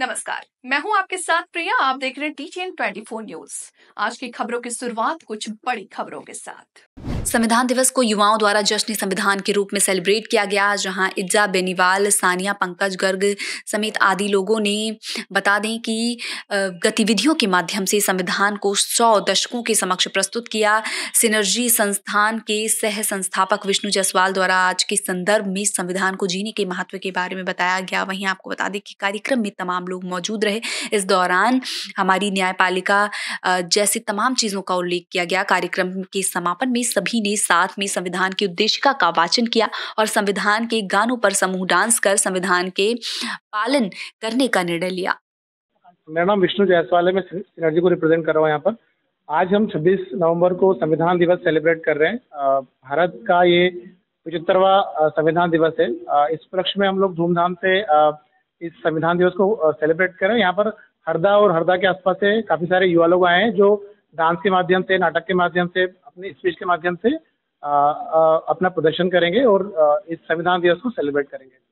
नमस्कार मैं हूं आपके साथ प्रिया आप देख रहे हैं टीचीएन फोर न्यूज आज की खबरों की शुरुआत कुछ बड़ी खबरों के साथ संविधान दिवस को युवाओं द्वारा जश्न संविधान के रूप में सेलिब्रेट किया गया जहां इज्जा बेनीवाल सानिया पंकज गर्ग समेत आदि लोगों ने बता दें कि गतिविधियों के माध्यम से संविधान को सौ दशकों के समक्ष प्रस्तुत किया सिनर्जी संस्थान के सह संस्थापक विष्णु जसवाल द्वारा आज के संदर्भ में संविधान को जीने के महत्व के बारे में बताया गया वहीं आपको बता दें कि कार्यक्रम में तमाम लोग मौजूद रहे इस दौरान हमारी न्यायपालिका जैसी तमाम चीज़ों का उल्लेख किया गया कार्यक्रम के समापन में सभी सभी ने साथ में संविधान की उद्देशिका का वाचन किया और संविधान के गानों पर समूह डांस कर संविधान के पालन करने का निर्णय लिया मेरा नाम विष्णु जायसवाल है मैं को रिप्रेजेंट कर रहा हूँ यहाँ पर आज हम 26 नवंबर को संविधान दिवस सेलिब्रेट कर रहे हैं भारत का ये पचहत्तरवा संविधान दिवस है इस पक्ष में हम लोग धूमधाम से इस संविधान दिवस को सेलिब्रेट कर रहे हैं यहाँ पर हरदा और हरदा के आसपास से काफ़ी सारे युवा लोग आए हैं जो डांस के माध्यम से नाटक के माध्यम से अपने स्पीच के माध्यम से अपना प्रदर्शन करेंगे और इस संविधान दिवस को सेलिब्रेट करेंगे